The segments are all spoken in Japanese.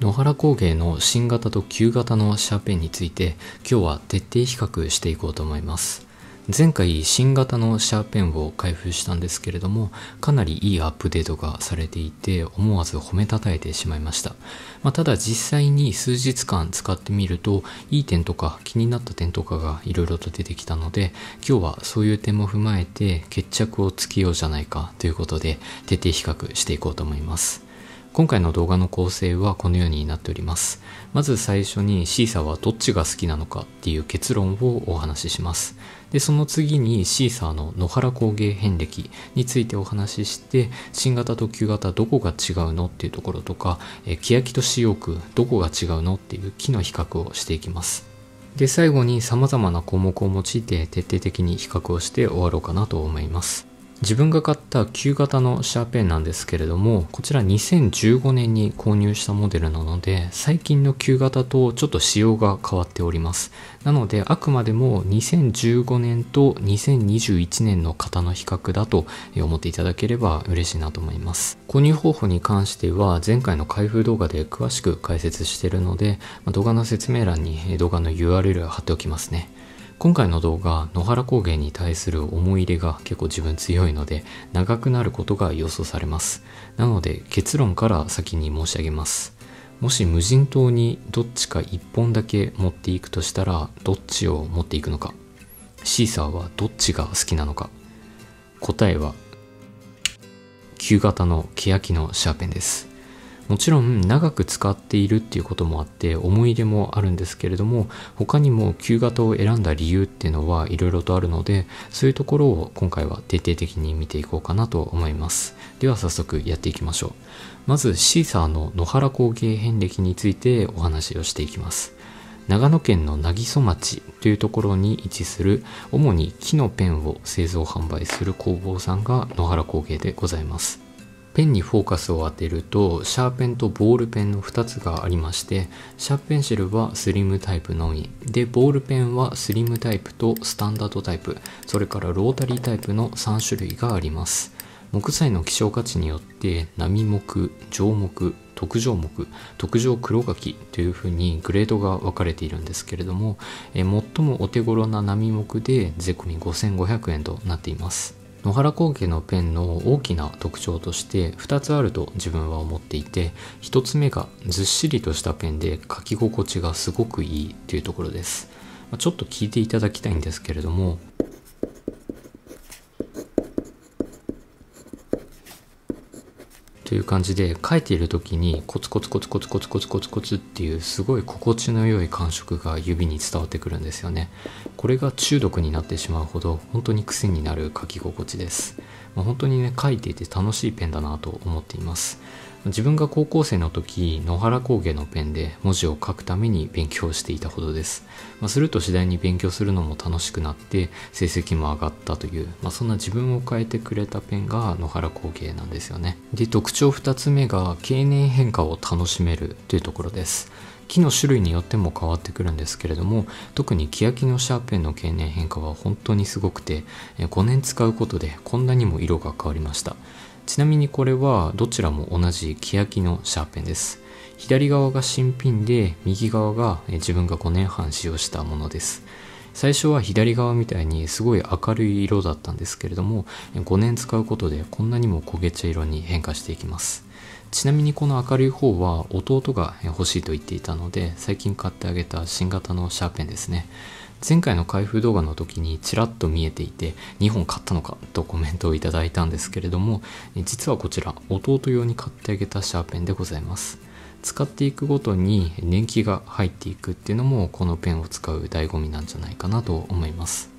野原工芸の新型と旧型のシャーペンについて今日は徹底比較していこうと思います前回新型のシャーペンを開封したんですけれどもかなりいいアップデートがされていて思わず褒めたたえてしまいました、まあ、ただ実際に数日間使ってみるといい点とか気になった点とかがいろいろと出てきたので今日はそういう点も踏まえて決着をつけようじゃないかということで徹底比較していこうと思います今回の動画の構成はこのようになっております。まず最初にシーサーはどっちが好きなのかっていう結論をお話しします。で、その次にシーサーの野原工芸遍歴についてお話しして、新型と旧型どこが違うのっていうところとか、え欅と使用区どこが違うのっていう木の比較をしていきます。で、最後に様々な項目を用いて徹底的に比較をして終わろうかなと思います。自分が買った旧型のシャーペンなんですけれども、こちら2015年に購入したモデルなので、最近の旧型とちょっと仕様が変わっております。なので、あくまでも2015年と2021年の型の比較だと思っていただければ嬉しいなと思います。購入方法に関しては、前回の開封動画で詳しく解説しているので、動画の説明欄に動画の URL を貼っておきますね。今回の動画野原高原に対する思い入れが結構自分強いので長くなることが予想されますなので結論から先に申し上げますもし無人島にどっちか1本だけ持っていくとしたらどっちを持っていくのかシーサーはどっちが好きなのか答えは旧型の欅のシャーペンですもちろん長く使っているっていうこともあって思い入れもあるんですけれども他にも旧型を選んだ理由っていうのはいろいろとあるのでそういうところを今回は徹底的に見ていこうかなと思いますでは早速やっていきましょうまずシーサーの野原工芸遍歴についてお話をしていきます長野県の渚町というところに位置する主に木のペンを製造販売する工房さんが野原工芸でございますペンにフォーカスを当てるとシャーペンとボールペンの2つがありましてシャーペンシルはスリムタイプのみでボールペンはスリムタイプとスタンダードタイプそれからロータリータイプの3種類があります木材の希少価値によって波木上木特上木特上黒柿というふうにグレードが分かれているんですけれどもえ最もお手頃な波木で税込5500円となっています野原光景のペンの大きな特徴として2つあると自分は思っていて1つ目がずっしりとしたペンで書き心地がすごくいいというところですちょっと聞いていただきたいんですけれどもという感じで書いている時にコツコツコツコツコツコツコツコツっていうすごい心地の良い感触が指に伝わってくるんですよねこれが中毒になってしまうほど本当に癖になる書き心地です、まあ、本当にね書いていて楽しいペンだなと思っています自分が高校生の時野原工芸のペンで文字を書くために勉強していたほどです、まあ、すると次第に勉強するのも楽しくなって成績も上がったという、まあ、そんな自分を変えてくれたペンが野原工芸なんですよねで特徴2つ目が経年変化を楽しめるというところです木の種類によっても変わってくるんですけれども特に木焼きのシャーペンの経年変化は本当にすごくて5年使うことでこんなにも色が変わりましたちなみにこれはどちらも同じきのシャーペンです。左側が新品で、右側が自分が5年半使用したものです。最初は左側みたいにすごい明るい色だったんですけれども、5年使うことでこんなにも焦げ茶色に変化していきます。ちなみにこの明るい方は弟が欲しいと言っていたので、最近買ってあげた新型のシャーペンですね。前回の開封動画の時にちらっと見えていて2本買ったのかとコメントをいただいたんですけれども実はこちら弟用に買ってあげたシャーペンでございます使っていくごとに年季が入っていくっていうのもこのペンを使う醍醐味なんじゃないかなと思います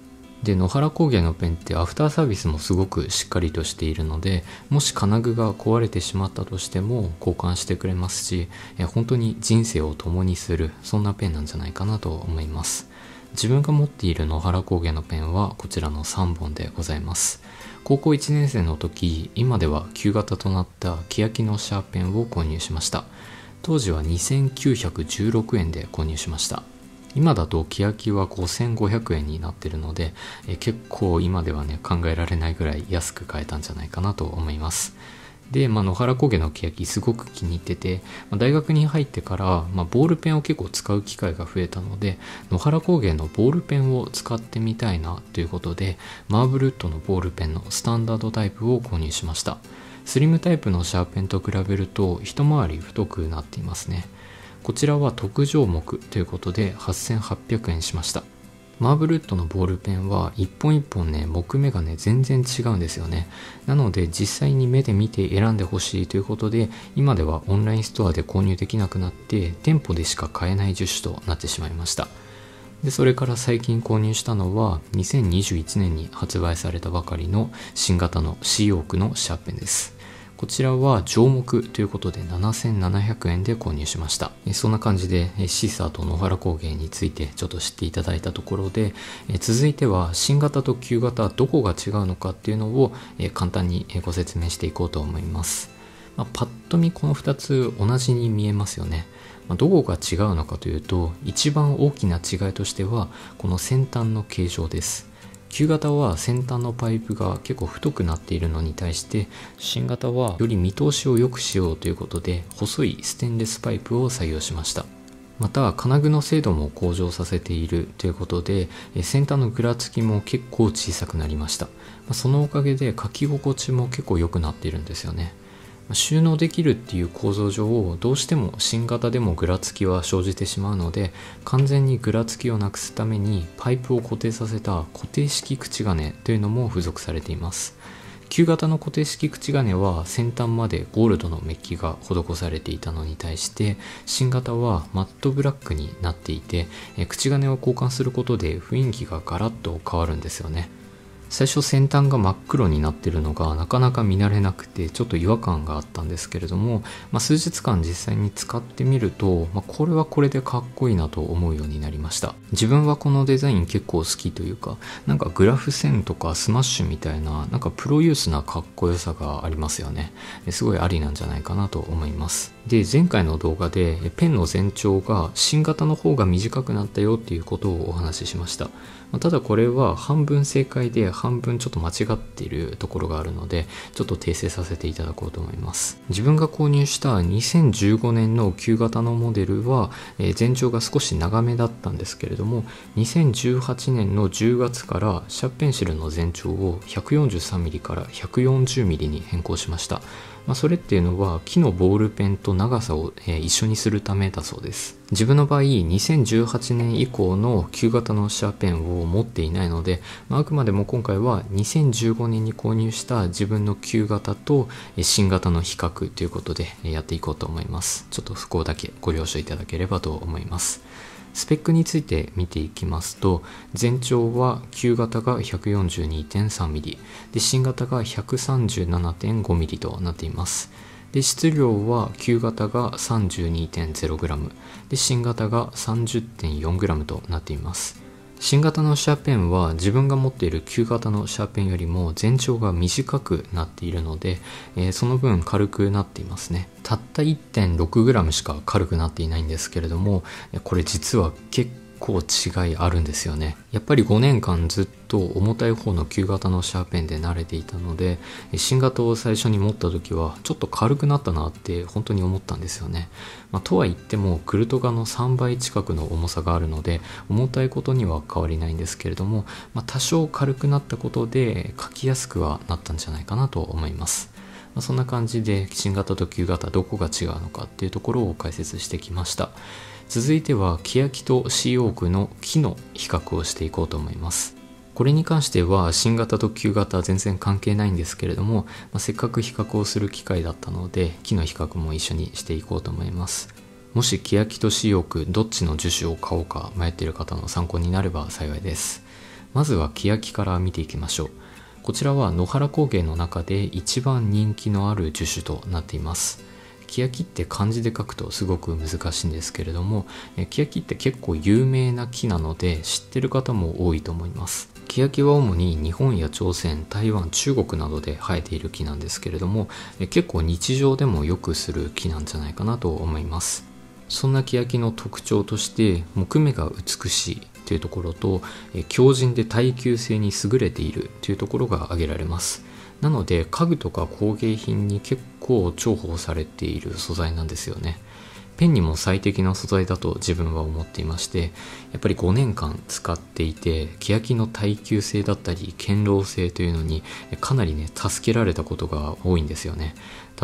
で野原工芸のペンってアフターサービスもすごくしっかりとしているのでもし金具が壊れてしまったとしても交換してくれますし本当に人生を共にするそんなペンなんじゃないかなと思います自分が持っている野原工芸のペンはこちらの3本でございます高校1年生の時今では旧型となった欅のシャーペンを購入しました当時は2916円で購入しました今だと欅は5500円になってるのでえ結構今ではね考えられないぐらい安く買えたんじゃないかなと思いますで、まあ、野原工芸の欅すごく気に入ってて、まあ、大学に入ってから、まあ、ボールペンを結構使う機会が増えたので野原工芸のボールペンを使ってみたいなということでマーブルウッドのボールペンのスタンダードタイプを購入しましたスリムタイプのシャーペンと比べると一回り太くなっていますねこちらは特上木ということで8800円しましたマーブルウッドのボールペンは一本一本ね木目がね全然違うんですよねなので実際に目で見て選んでほしいということで今ではオンラインストアで購入できなくなって店舗でしか買えない樹種となってしまいましたでそれから最近購入したのは2021年に発売されたばかりの新型の C オークのシャーペンですこちらは上目ということで7700円で購入しました。そんな感じでシーサーと野原工芸についてちょっと知っていただいたところで、続いては新型と旧型どこが違うのかっていうのを簡単にご説明していこうと思います。まあ、パッと見この2つ同じに見えますよね。まどこが違うのかというと一番大きな違いとしてはこの先端の形状です旧型は先端のパイプが結構太くなっているのに対して新型はより見通しを良くしようということで細いステンレスパイプを採用しましたまた金具の精度も向上させているということで先端のぐらつきも結構小さくなりましたそのおかげで書き心地も結構良くなっているんですよね収納できるっていう構造上どうしても新型でもぐらつきは生じてしまうので完全にぐらつきをなくすためにパイプを固定させた固定式口金というのも付属されています旧型の固定式口金は先端までゴールドのメッキが施されていたのに対して新型はマットブラックになっていて口金を交換することで雰囲気がガラッと変わるんですよね最初先端が真っ黒になってるのがなかなか見慣れなくてちょっと違和感があったんですけれども、まあ、数日間実際に使ってみると、まあ、これはこれでかっこいいなと思うようになりました自分はこのデザイン結構好きというかなんかグラフ線とかスマッシュみたいななんかプロユースなかっこよさがありますよねすごいありなんじゃないかなと思いますで前回の動画でペンの全長が新型の方が短くなったよっていうことをお話ししました、まただこれは半分正解で半分ちょっと間違っているところがあるのでちょっと訂正させていただこうと思います自分が購入した2015年の旧型のモデルは全長が少し長めだったんですけれども2018年の10月からシャーペンシルの全長を 143mm から 140mm に変更しましたまあ、それっていうのは木のボールペンと長さを、えー、一緒にするためだそうです自分の場合2018年以降の旧型のシャーペンを持っていないので、まあ、あくまでも今回は2015年に購入した自分の旧型と新型の比較ということでやっていこうと思いますちょっとそこだけご了承いただければと思いますスペックについて見ていきますと全長は旧型が 142.3mm で新型が 137.5mm となっていますで質量は旧型が 32.0g で新型が 30.4g となっています新型のシャーペンは自分が持っている旧型のシャーペンよりも全長が短くなっているので、えー、その分軽くなっていますねたった 1.6g しか軽くなっていないんですけれどもこれ実は結構違いあるんですよねやっぱり5年間ずっと重たい方の旧型のシャーペンで慣れていたので新型を最初に持った時はちょっと軽くなったなって本当に思ったんですよね、まあ、とは言ってもクルトガの3倍近くの重さがあるので重たいことには変わりないんですけれども、まあ、多少軽くなったことで書きやすくはなったんじゃないかなと思いますまそんな感じで新型と旧型どこが違うのかっていうところを解説してきました。続いては欅とオークの木の比較をしていこうと思いますこれに関しては新型と旧型は全然関係ないんですけれども、まあ、せっかく比較をする機会だったので木の比較も一緒にしていこうと思いますもし欅とオークどっちの樹種を買おうか迷っている方の参考になれば幸いですまずは欅から見ていきましょうこちらは野原工芸の中で一番人気のある樹種となっていますキヤキって漢字で書くとすごく難しいんですけれども、えキヤキって結構有名な木なので知ってる方も多いと思います。キヤキは主に日本や朝鮮、台湾、中国などで生えている木なんですけれども、え結構日常でもよくする木なんじゃないかなと思います。そんなケヤキの特徴として木目が美しいというところと強靭で耐久性に優れているというところが挙げられますなので家具とか工芸品に結構重宝されている素材なんですよね。ペンにも最適な素材だと自分は思っていましてやっぱり5年間使っていてケヤキの耐久性だったり堅牢性というのにかなりね助けられたことが多いんですよね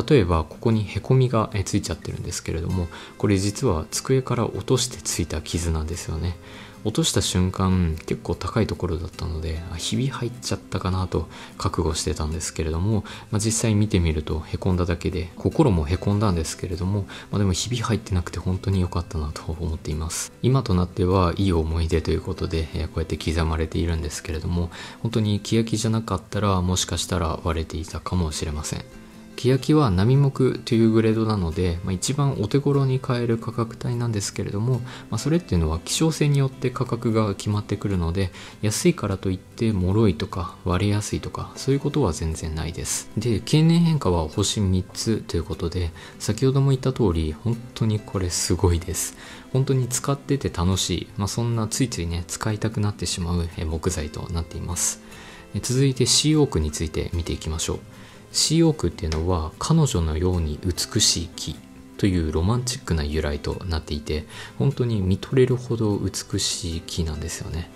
例えばここにへこみがついちゃってるんですけれどもこれ実は机から落としてついた傷なんですよね落とした瞬間結構高いところだったのでひび入っちゃったかなと覚悟してたんですけれども、まあ、実際見てみるとへこんだだけで心もへこんだんですけれども、まあ、でもひび入ってなくて本当に良かったなと思っています今となってはいい思い出ということで、えこうやって刻まれているんですけれども本当に気焼きじゃなかったらもしかしたら割れていたかもしれませんケヤキは並木というグレードなので、まあ、一番お手頃に買える価格帯なんですけれども、まあ、それっていうのは希少性によって価格が決まってくるので安いからといって脆いとか割れやすいとかそういうことは全然ないですで経年変化は星3つということで先ほども言った通り本当にこれすごいです本当に使ってて楽しい、まあ、そんなついついね使いたくなってしまう木材となっています続いて C オークについて見ていきましょうシーオークっていうのは彼女のように美しい木というロマンチックな由来となっていて本当に見とれるほど美しい木なんですよね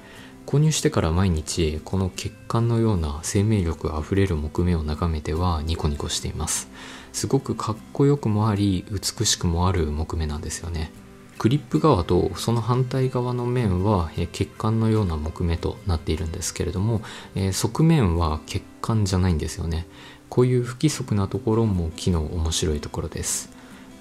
購入してから毎日この血管のような生命力あふれる木目を眺めてはニコニコしていますすごくかっこよくもあり美しくもある木目なんですよねクリップ側とその反対側の面は血管のような木目となっているんですけれども側面は血管じゃないんですよねこういう不規則なところも機能面白いところです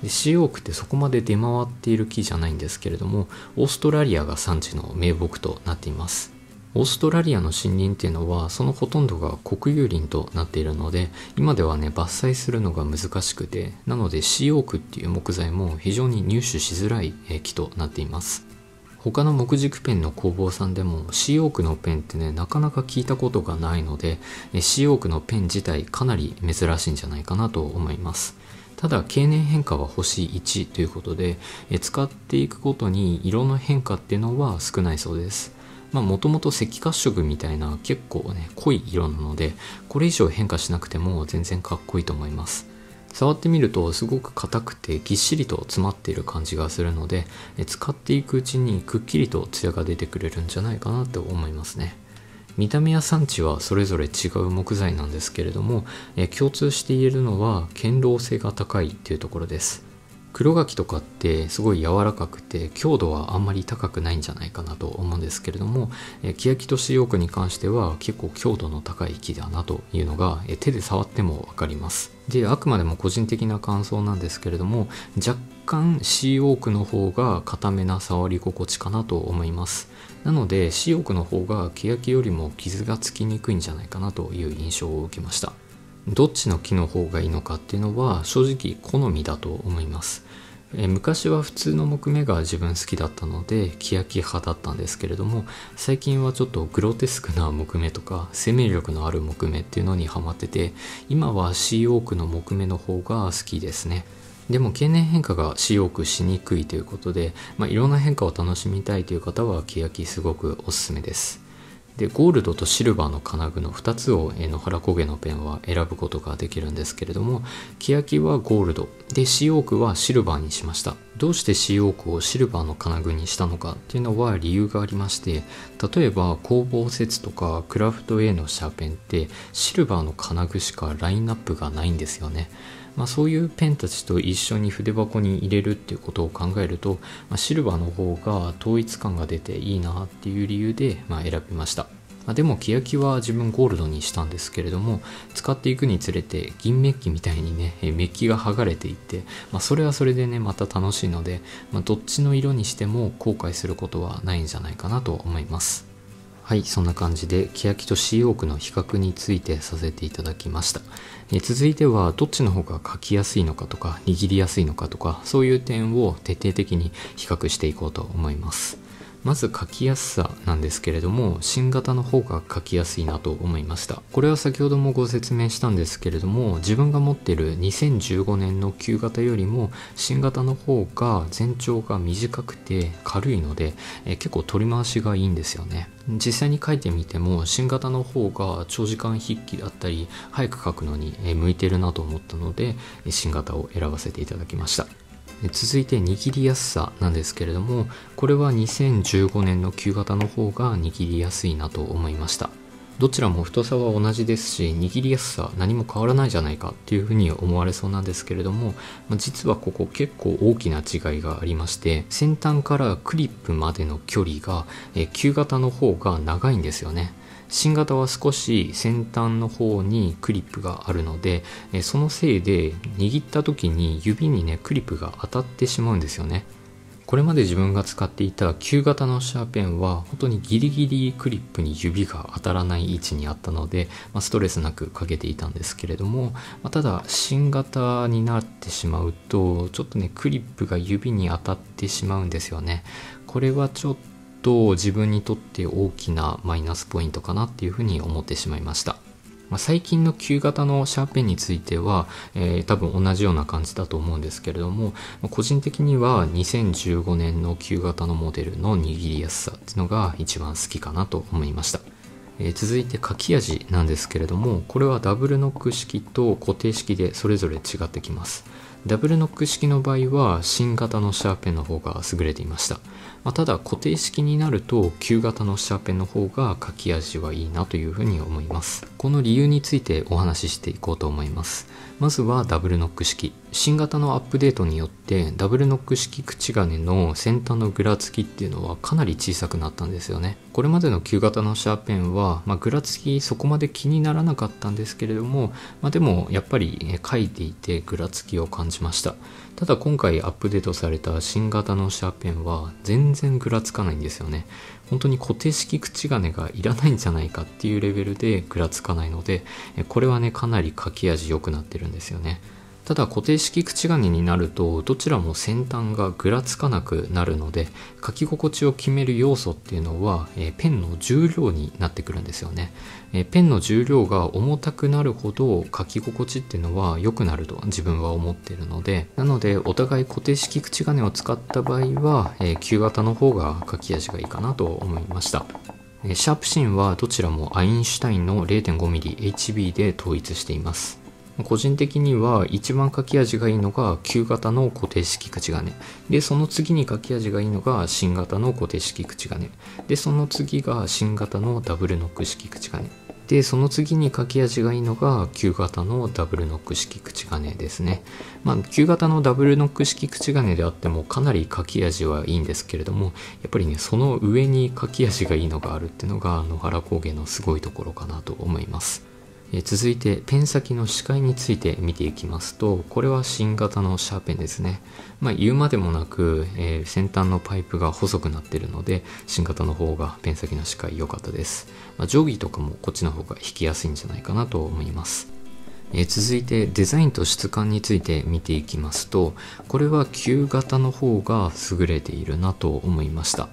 でシーオークってそこまで出回っている木じゃないんですけれどもオーストラリアが産地の名木となっていますオーストラリアの森林っていうのはそのほとんどが国有林となっているので今ではね伐採するのが難しくてなのでシーオークっていう木材も非常に入手しづらい木となっています他の木軸ペンの工房さんでも C オークのペンってねなかなか聞いたことがないので C オークのペン自体かなり珍しいんじゃないかなと思いますただ経年変化は星1ということで使っていくごとに色の変化っていうのは少ないそうですまあもともと赤褐色みたいな結構ね濃い色なのでこれ以上変化しなくても全然かっこいいと思います触ってみるとすごく硬くてぎっしりと詰まっている感じがするので使っていくうちにくっきりとツヤが出てくれるんじゃないかなと思いますね見た目や産地はそれぞれ違う木材なんですけれども共通して言えるのは堅牢性が高いっていうところです黒柿とかってすごい柔らかくて強度はあんまり高くないんじゃないかなと思うんですけれども、えー、キヤキとシヨークに関しては結構強度の高い木だなというのが、えー、手で触っても分かりますであくまでも個人的な感想なんですけれども若干シーオークの方が硬めな触り心地かなと思いますなのでシーオークの方がケヤキよりも傷がつきにくいんじゃないかなという印象を受けましたどっちの木の方がいいのかっていうのは正直好みだと思いますえ昔は普通の木目が自分好きだったので木焼き派だったんですけれども最近はちょっとグロテスクな木目とか生命力のある木目っていうのにハマってて今はシーオークの木目の方が好きですね。でも経年変化がしくしにくいということで、まあ、いろんな変化を楽しみたいという方は木焼きすごくおすすめです。でゴールドとシルバーの金具の2つを野原焦げのペンは選ぶことができるんですけれども欅はゴールドでオークはシルバーにしましたどうしてオークをシルバーの金具にしたのかっていうのは理由がありまして例えば工房説とかクラフト A のシャーペンってシルバーの金具しかラインナップがないんですよねまあ、そういうペンたちと一緒に筆箱に入れるっていうことを考えると、まあ、シルバーの方が統一感が出ていいなっていう理由で、まあ、選びました。まあ、でもケヤキは自分ゴールドにしたんですけれども使っていくにつれて銀メッキみたいにねメッキが剥がれていって、まあ、それはそれでねまた楽しいので、まあ、どっちの色にしても後悔することはないんじゃないかなと思いますはいそんな感じでケヤキとシーオークの比較についてさせていただきましたえ続いてはどっちの方が書きやすいのかとか握りやすいのかとかそういう点を徹底的に比較していこうと思います。まず書きやすさなんですけれども新型の方が書きやすいなと思いましたこれは先ほどもご説明したんですけれども自分が持っている2015年の旧型よりも新型の方が全長が短くて軽いので、え結構取り回しがいいんですよね実際に書いてみても新型の方が長時間筆記だったり早く書くのに向いてるなと思ったので新型を選ばせていただきました続いて握りやすさなんですけれどもこれは2015年の旧型の方が握りやすいなと思いましたどちらも太さは同じですし握りやすさ何も変わらないじゃないかっていうふうに思われそうなんですけれども、ま実はここ結構大きな違いがありまして先端からクリップまでの距離が、え旧型の方が長いんですよね新型は少し先端の方にクリップがあるので、えそのせいで握った時に指にねクリップが当たってしまうんですよねこれまで自分が使っていた旧型のシャーペンは本当にギリギリクリップに指が当たらない位置にあったので、まあ、ストレスなくかけていたんですけれども、まあ、ただ新型になってしまうとちょっとねクリップが指に当たってしまうんですよねこれはちょっと自分にとって大きなマイナスポイントかなっていうふうに思ってしまいました。ま最近の旧型のシャーペンについては、えー、多分同じような感じだと思うんですけれども、ま個人的には2015年の旧型のモデルの握りやすさっていうのが一番好きかなと思いました。えー、続いて書き味なんですけれどもこれはダブルノック式と固定式でそれぞれ違ってきますダブルノック式の場合は新型のシャーペンの方が優れていましたまあ、ただ固定式になると旧型のシャーペンの方が書き味はいいなというふうに思いますこの理由についてお話ししていこうと思いますまずはダブルノック式新型のアップデートによってダブルノック式口金の先端のグラつきっていうのはかなり小さくなったんですよねこれまでの旧型のシャーペンは、まあ、グラつきそこまで気にならなかったんですけれども、まあ、でもやっぱり書いていてぐらつきを感じましたただ今回アップデートされた新型のシャーペンは全然ぐらつかないんですよね。本当に固定式口金がいらないんじゃないかっていうレベルでぐらつかないので、これはね、かなり書き味良くなってるんですよね。ただ固定式口金になるとどちらも先端がぐらつかなくなるので書き心地を決める要素っていうのは、えペンの重量になってくるんですよね、えペンの重量が重たくなるほど書き心地っていうのは良くなると自分は思ってるのでなのでお互い固定式口金を使った場合は、え旧型の方が書き味がいいかなと思いましたシャープ芯はどちらもアインシュタインの 0.5mmHB で統一しています個人的には一番書き味がいいのが旧型の固定式口金でその次に書き味がいいのが新型の固定式口金でその次が新型のダブルノック式口金でその次に書き味がいいのが旧型のダブルノック式口金ですね、まあ、旧型のダブルノック式口金であってもかなり書き味はいいんですけれどもやっぱりねその上に書き味がいいのがあるっていうのが野原工芸のすごいところかなと思いますえ続いてペン先の視界について見ていきますとこれは新型のシャーペンですね、まあ、言うまでもなく、えー、先端のパイプが細くなってるので新型の方がペン先の視界良かったです、まあ、定規とかもこっちの方が引きやすいんじゃないかなと思いますえ続いてデザインと質感について見ていきますとこれは旧型の方が優れているなと思いました、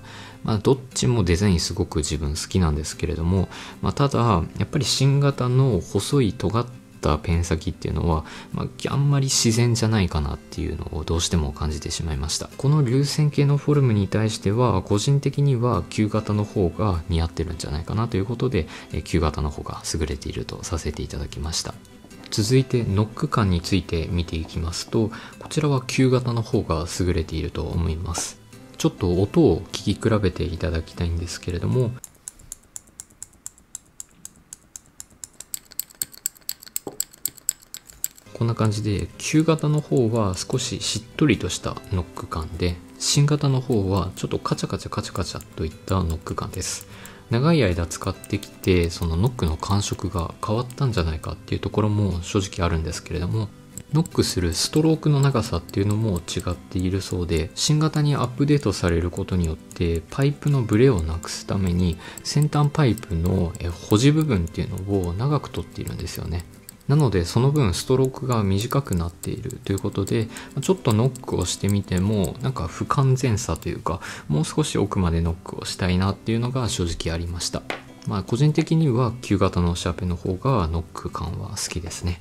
まあ、どっちもデザインすごく自分好きなんですけれども、まあ、ただやっぱり新型の細い尖ったペン先っていうのは、まあ、あんまり自然じゃないかなっていうのをどうしても感じてしまいましたこの流線形のフォルムに対しては個人的には旧型の方が似合ってるんじゃないかなということで旧型の方が優れているとさせていただきました続いてノック感について見ていきますとこちらは旧型の方が優れていると思いますちょっと音を聞き比べていただきたいんですけれども、こんな感じで、旧型の方は少ししっとりとしたノック感で、新型の方はちょっとカチャカチャカチャカチャといったノック感です。長い間使ってきて、そのノックの感触が変わったんじゃないかっていうところも正直あるんですけれども、ノックするストロークの長さっていうのも違っているそうで新型にアップデートされることによってパイプのブレをなくすために先端パイプの保持部分っていうのを長く取っているんですよねなのでその分ストロークが短くなっているということでちょっとノックをしてみてもなんか不完全さというかもう少し奥までノックをしたいなっていうのが正直ありましたまあ個人的には旧型のシャーペンの方がノック感は好きですね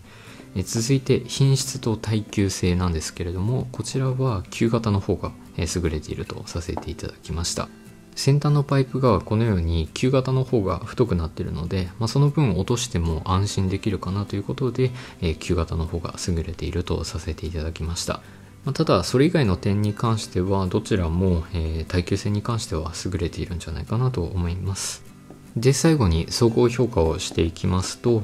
え続いて品質と耐久性なんですけれどもこちらは旧型の方が優れているとさせていただきました先端のパイプがこのように旧型の方が太くなっているので、まあ、その分落としても安心できるかなということで、え旧型の方が優れているとさせていただきましたまただそれ以外の点に関してはどちらも、え耐久性に関しては優れているんじゃないかなと思いますで最後に総合評価をしていきますと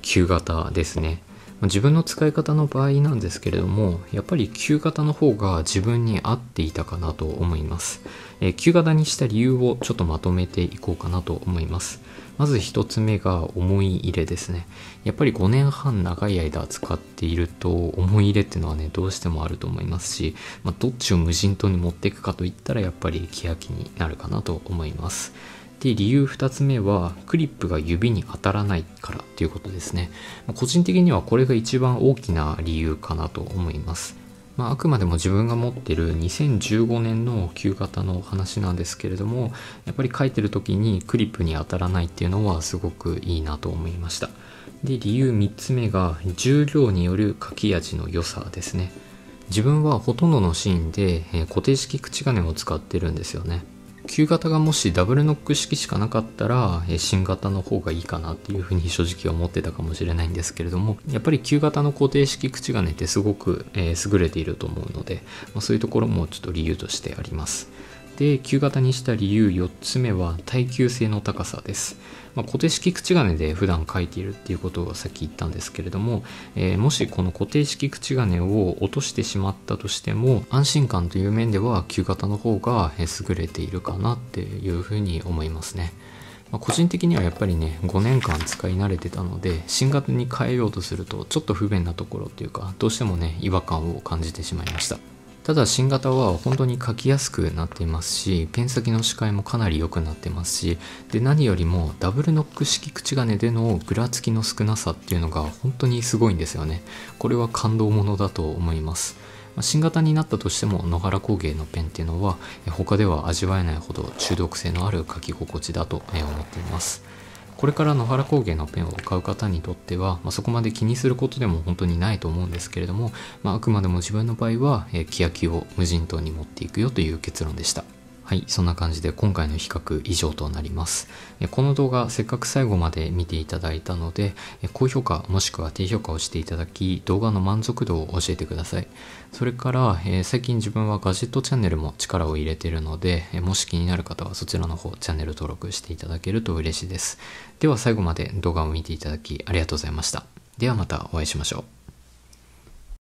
旧型ですね自分の使い方の場合なんですけれどもやっぱり旧型の方が自分に合っていたかなと思います、えー、旧型にした理由をちょっとまとめていこうかなと思いますまず1つ目が思い入れですねやっぱり5年半長い間使っていると思い入れっていうのはねどうしてもあると思いますし、まあ、どっちを無人島に持っていくかといったらやっぱり欅になるかなと思いますで、理由2つ目は、クリップが指に当たらないからということですね。個人的にはこれが一番大きな理由かなと思います。まあ、あくまでも自分が持ってる2015年の旧型の話なんですけれどもやっぱり書いてる時にクリップに当たらないっていうのはすごくいいなと思いましたで理由3つ目が重量による書き味の良さですね自分はほとんどのシーンで固定式口金を使ってるんですよね旧型がもしダブルノック式しかなかったら、え新型の方がいいかなっていうふうに正直思ってたかもしれないんですけれどもやっぱり旧型の固定式口金ってすごく、え優れていると思うので、まそういうところもちょっと理由としてあります。で旧型にした理由4つ目は耐久性の高さです、まあ、固定式口金で普段書いているっていうことをさっき言ったんですけれども、えー、もしこの固定式口金を落としてしまったとしても安心感という面では旧型の方が優れているかなっていうふうに思いますねま個人的にはやっぱりね5年間使い慣れてたので新型に変えようとするとちょっと不便なところっていうかどうしてもね違和感を感じてしまいましたただ新型は本当に書きやすくなっていますしペン先の視界もかなり良くなってますしで何よりもダブルノック式口金でのぐらつきの少なさっていうのが本当にすごいんですよねこれは感動ものだと思います新型になったとしても野原工芸のペンっていうのは他では味わえないほど中毒性のある書き心地だと思っていますこれから野原工芸のペンを買う方にとっては、まあ、そこまで気にすることでも本当にないと思うんですけれども、まあ、あくまでも自分の場合は、えー、気焼きを無人島に持っていくよという結論でした。はい、そんな感じで今回の比較以上となります。この動画せっかく最後まで見ていただいたので、高評価もしくは低評価をしていただき、動画の満足度を教えてください。それから、えー、最近自分はガジェットチャンネルも力を入れてるので、もし気になる方はそちらの方チャンネル登録していただけると嬉しいです。では最後まで動画を見ていただきありがとうございました。ではまたお会いしましょう。